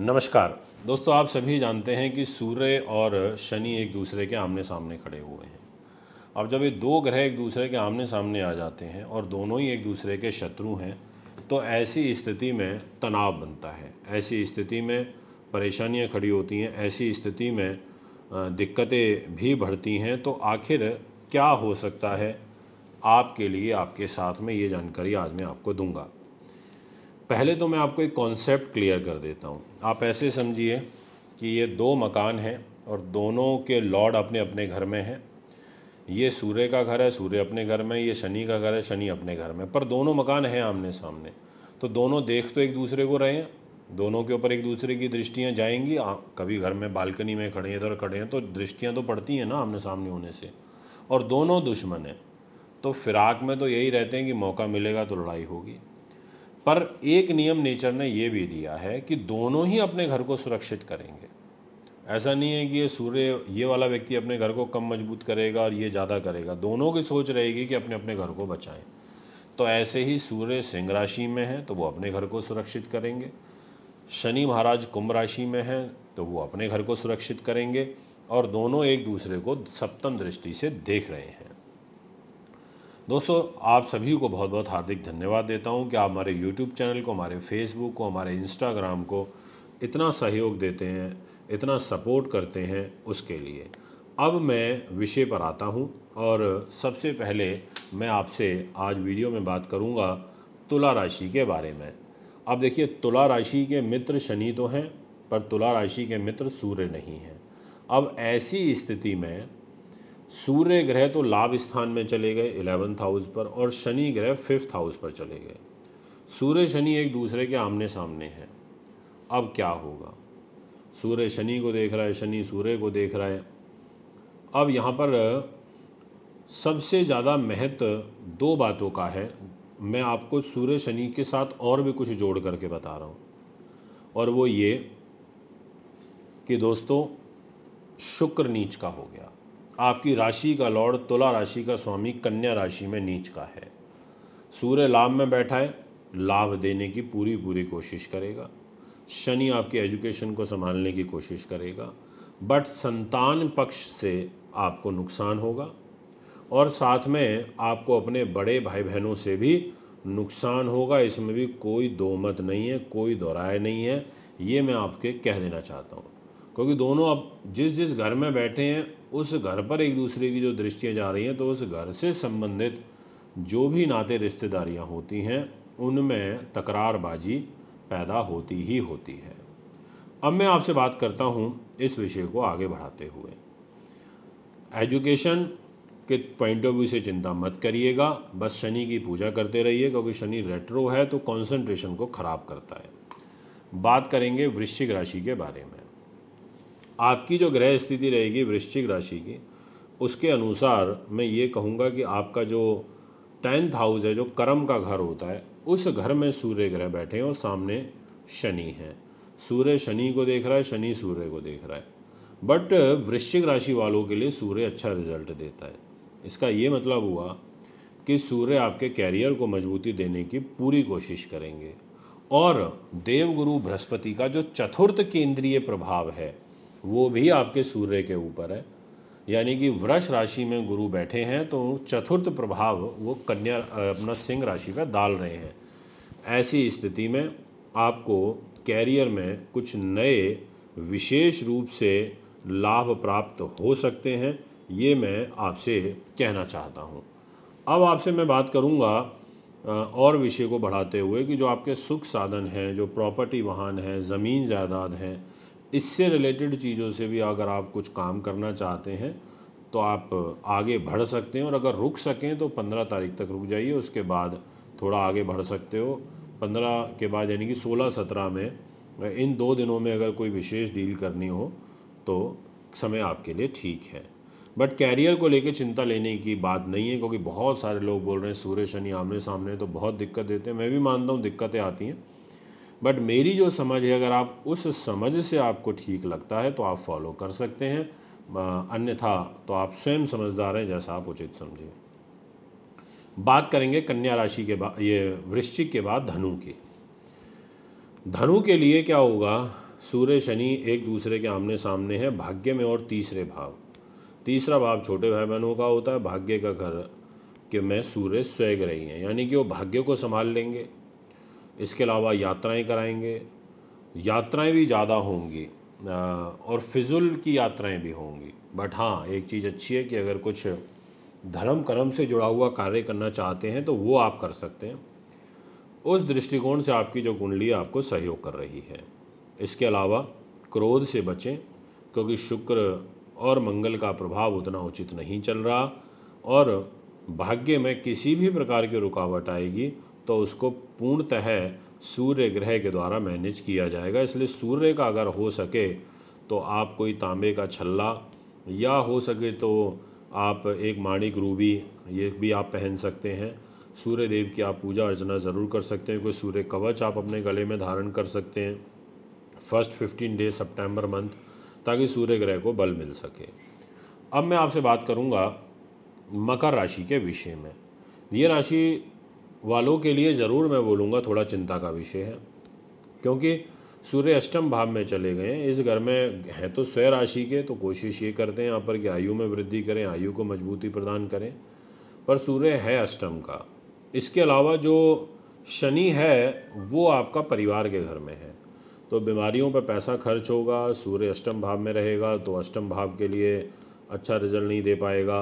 नमस्कार दोस्तों आप सभी जानते हैं कि सूर्य और शनि एक दूसरे के आमने सामने खड़े हुए हैं अब जब ये दो ग्रह एक दूसरे के आमने सामने आ जाते हैं और दोनों ही एक दूसरे के शत्रु हैं तो ऐसी स्थिति में तनाव बनता है ऐसी स्थिति में परेशानियां खड़ी होती हैं ऐसी स्थिति में दिक्कतें भी बढ़ती हैं तो आखिर क्या हो सकता है आपके लिए आपके साथ में ये जानकारी आज मैं आपको दूंगा पहले तो मैं आपको एक कॉन्सेप्ट क्लियर कर देता हूँ आप ऐसे समझिए कि ये दो मकान हैं और दोनों के लॉर्ड अपने अपने घर में हैं ये सूर्य का घर है सूर्य अपने घर में ये शनि का घर है शनि अपने घर में पर दोनों मकान हैं आमने सामने तो दोनों देख तो एक दूसरे को रहे हैं दोनों के ऊपर एक दूसरे की दृष्टियाँ जाएंगी आ, कभी घर में बालकनी में खड़े इधर तो खड़े हैं तो दृष्टियाँ तो पड़ती हैं ना आमने सामने होने से और दोनों दुश्मन हैं तो फिराक में तो यही रहते हैं कि मौका मिलेगा तो लड़ाई होगी पर एक नियम नेचर ने यह भी दिया है कि दोनों ही अपने घर को सुरक्षित करेंगे ऐसा नहीं है कि ये सूर्य ये वाला व्यक्ति अपने घर को कम मजबूत करेगा और ये ज़्यादा करेगा दोनों की सोच रहेगी कि अपने अपने घर को बचाएं तो ऐसे ही सूर्य सिंह राशि में है तो वो अपने घर को सुरक्षित करेंगे शनि महाराज कुंभ राशि में हैं तो वो अपने घर को सुरक्षित करेंगे और दोनों एक दूसरे को सप्तम दृष्टि से देख रहे हैं दोस्तों आप सभी को बहुत बहुत हार्दिक धन्यवाद देता हूँ कि आप हमारे यूट्यूब चैनल को हमारे फेसबुक को हमारे इंस्टाग्राम को इतना सहयोग देते हैं इतना सपोर्ट करते हैं उसके लिए अब मैं विषय पर आता हूँ और सबसे पहले मैं आपसे आज वीडियो में बात करूँगा तुला राशि के बारे में अब देखिए तुला राशि के मित्र शनि तो हैं पर तुला राशि के मित्र सूर्य नहीं हैं अब ऐसी स्थिति में सूर्य ग्रह तो लाभ स्थान में चले गए इलेवंथ हाउस पर और शनि ग्रह फिफ्थ हाउस पर चले गए सूर्य शनि एक दूसरे के आमने सामने हैं अब क्या होगा सूर्य शनि को देख रहा है शनि सूर्य को देख रहा है अब यहाँ पर सबसे ज़्यादा महत्व दो बातों का है मैं आपको सूर्य शनि के साथ और भी कुछ जोड़ करके बता रहा हूँ और वो ये कि दोस्तों शुक्र नीच का हो गया आपकी राशि का लॉर्ड तुला राशि का स्वामी कन्या राशि में नीच का है सूर्य लाभ में बैठा है लाभ देने की पूरी पूरी कोशिश करेगा शनि आपके एजुकेशन को संभालने की कोशिश करेगा बट संतान पक्ष से आपको नुकसान होगा और साथ में आपको अपने बड़े भाई बहनों से भी नुकसान होगा इसमें भी कोई दो मत नहीं है कोई दोराय नहीं है ये मैं आपके कह देना चाहता हूँ क्योंकि दोनों अब जिस जिस घर में बैठे हैं उस घर पर एक दूसरे की जो दृष्टियाँ जा रही हैं तो उस घर से संबंधित जो भी नाते रिश्तेदारियाँ होती हैं उनमें तकरारबाजी पैदा होती ही होती है अब मैं आपसे बात करता हूँ इस विषय को आगे बढ़ाते हुए एजुकेशन के पॉइंट ऑफ व्यू से चिंता मत करिएगा बस शनि की पूजा करते रहिए क्योंकि शनि रेट्रो है तो कंसंट्रेशन को ख़राब करता है बात करेंगे वृश्चिक राशि के बारे में आपकी जो ग्रह स्थिति रहेगी वृश्चिक राशि की उसके अनुसार मैं ये कहूँगा कि आपका जो टेंथ हाउस है जो कर्म का घर होता है उस घर में सूर्य ग्रह बैठे हैं और सामने शनि है सूर्य शनि को देख रहा है शनि सूर्य को देख रहा है बट वृश्चिक राशि वालों के लिए सूर्य अच्छा रिजल्ट देता है इसका ये मतलब हुआ कि सूर्य आपके कैरियर को मजबूती देने की पूरी कोशिश करेंगे और देवगुरु बृहस्पति का जो चतुर्थ केंद्रीय प्रभाव है वो भी आपके सूर्य के ऊपर है यानी कि वृष राशि में गुरु बैठे हैं तो चतुर्थ प्रभाव वो कन्या अपना सिंह राशि पर डाल रहे हैं ऐसी स्थिति में आपको कैरियर में कुछ नए विशेष रूप से लाभ प्राप्त हो सकते हैं ये मैं आपसे कहना चाहता हूँ अब आपसे मैं बात करूँगा और विषय को बढ़ाते हुए कि जो आपके सुख साधन हैं जो प्रॉपर्टी वाहन हैं ज़मीन जायदाद हैं इससे रिलेटेड चीज़ों से भी अगर आप कुछ काम करना चाहते हैं तो आप आगे बढ़ सकते हैं और अगर रुक सकें तो पंद्रह तारीख तक रुक जाइए उसके बाद थोड़ा आगे बढ़ सकते हो पंद्रह के बाद यानी कि सोलह सत्रह में इन दो दिनों में अगर कोई विशेष डील करनी हो तो समय आपके लिए ठीक है बट कैरियर को लेकर चिंता लेने की बात नहीं है क्योंकि बहुत सारे लोग बोल रहे हैं सूर्य शनि आमने सामने तो बहुत दिक्कत देते हैं मैं भी मानता हूँ दिक्कतें आती हैं बट मेरी जो समझ है अगर आप उस समझ से आपको ठीक लगता है तो आप फॉलो कर सकते हैं अन्यथा तो आप स्वयं समझदार हैं जैसा आप उचित समझें बात करेंगे कन्या राशि के बाद ये वृश्चिक के बाद धनु की धनु के लिए क्या होगा सूर्य शनि एक दूसरे के आमने सामने है भाग्य में और तीसरे भाव तीसरा भाव छोटे भाई बहनों का होता है भाग्य का घर के मैं सूर्य स्वयं रही हैं यानी कि वो भाग्य को संभाल लेंगे इसके अलावा यात्राएं कराएंगे यात्राएं भी ज़्यादा होंगी और फिजुल की यात्राएं भी होंगी बट हाँ एक चीज़ अच्छी है कि अगर कुछ धर्म कर्म से जुड़ा हुआ कार्य करना चाहते हैं तो वो आप कर सकते हैं उस दृष्टिकोण से आपकी जो कुंडली आपको सहयोग कर रही है इसके अलावा क्रोध से बचें क्योंकि शुक्र और मंगल का प्रभाव उतना उचित नहीं चल रहा और भाग्य में किसी भी प्रकार की रुकावट आएगी तो उसको पूर्णतः सूर्य ग्रह के द्वारा मैनेज किया जाएगा इसलिए सूर्य का अगर हो सके तो आप कोई तांबे का छल्ला या हो सके तो आप एक माणिक रूबी ये भी आप पहन सकते हैं सूर्य देव की आप पूजा अर्चना ज़रूर कर सकते हैं कोई सूर्य कवच आप अपने गले में धारण कर सकते हैं फर्स्ट फिफ्टीन डे सितंबर मंथ ताकि सूर्य ग्रह को बल मिल सके अब मैं आपसे बात करूंगा मकर राशि के विषय में ये राशि वालों के लिए ज़रूर मैं बोलूँगा थोड़ा चिंता का विषय है क्योंकि सूर्य अष्टम भाव में चले गए हैं इस घर में हैं तो स्वय राशि के तो कोशिश ये करते हैं यहाँ पर कि आयु में वृद्धि करें आयु को मजबूती प्रदान करें पर सूर्य है अष्टम का इसके अलावा जो शनि है वो आपका परिवार के घर में है तो बीमारियों पर पैसा खर्च होगा सूर्य अष्टम भाव में रहेगा तो अष्टम भाव के लिए अच्छा रिजल्ट नहीं दे पाएगा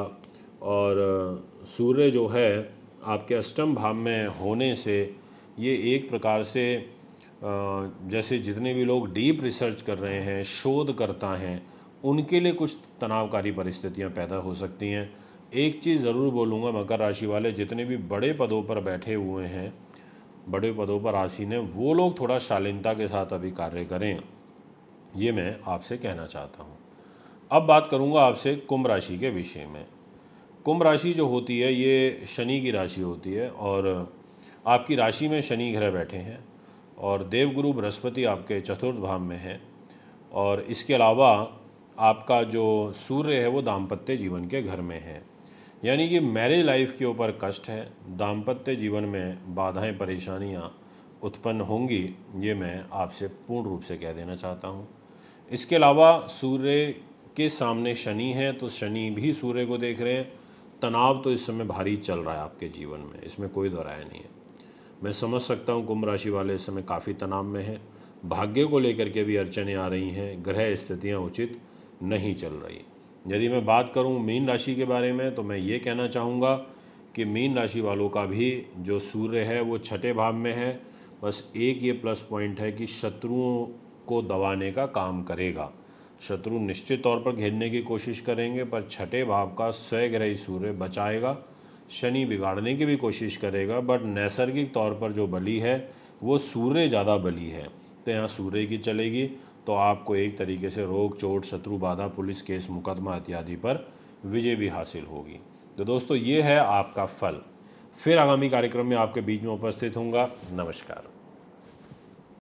और सूर्य जो है आपके अष्टम भाव में होने से ये एक प्रकार से जैसे जितने भी लोग डीप रिसर्च कर रहे हैं शोध करता हैं उनके लिए कुछ तनावकारी परिस्थितियां पैदा हो सकती हैं एक चीज़ ज़रूर बोलूँगा मकर राशि वाले जितने भी बड़े पदों पर बैठे हुए हैं बड़े पदों पर आसीन हैं वो लोग थोड़ा शालीनता के साथ अभी कार्य करें ये मैं आपसे कहना चाहता हूँ अब बात करूँगा आपसे कुंभ राशि के विषय में कुंभ राशि जो होती है ये शनि की राशि होती है और आपकी राशि में शनि ग्रह बैठे हैं और देवगुरु बृहस्पति आपके चतुर्थ भाव में है और इसके अलावा आपका जो सूर्य है वो दाम्पत्य जीवन के घर में है यानी कि मैरिज लाइफ के ऊपर कष्ट है दाम्पत्य जीवन में बाधाएं परेशानियां उत्पन्न होंगी ये मैं आपसे पूर्ण रूप से कह देना चाहता हूँ इसके अलावा सूर्य के सामने शनि है तो शनि भी सूर्य को देख रहे हैं तनाव तो इस समय भारी चल रहा है आपके जीवन में इसमें कोई दोहराया नहीं है मैं समझ सकता हूँ कुंभ राशि वाले इस समय काफ़ी तनाव में है भाग्य को लेकर के भी अड़चने आ रही हैं ग्रह स्थितियाँ उचित नहीं चल रही यदि मैं बात करूँ मीन राशि के बारे में तो मैं ये कहना चाहूँगा कि मीन राशि वालों का भी जो सूर्य है वो छठे भाव में है बस एक ये प्लस पॉइंट है कि शत्रुओं को दबाने का काम करेगा शत्रु निश्चित तौर पर घेरने की कोशिश करेंगे पर छठे भाव का स्वग्रही सूर्य बचाएगा शनि बिगाड़ने की भी कोशिश करेगा बट नैसर्गिक तौर पर जो बली है वो सूर्य ज़्यादा बली है तो यहाँ सूर्य की चलेगी तो आपको एक तरीके से रोग चोट शत्रु बाधा पुलिस केस मुकदमा इत्यादि पर विजय भी हासिल होगी तो दोस्तों ये है आपका फल फिर आगामी कार्यक्रम में आपके बीच में उपस्थित होंगे नमस्कार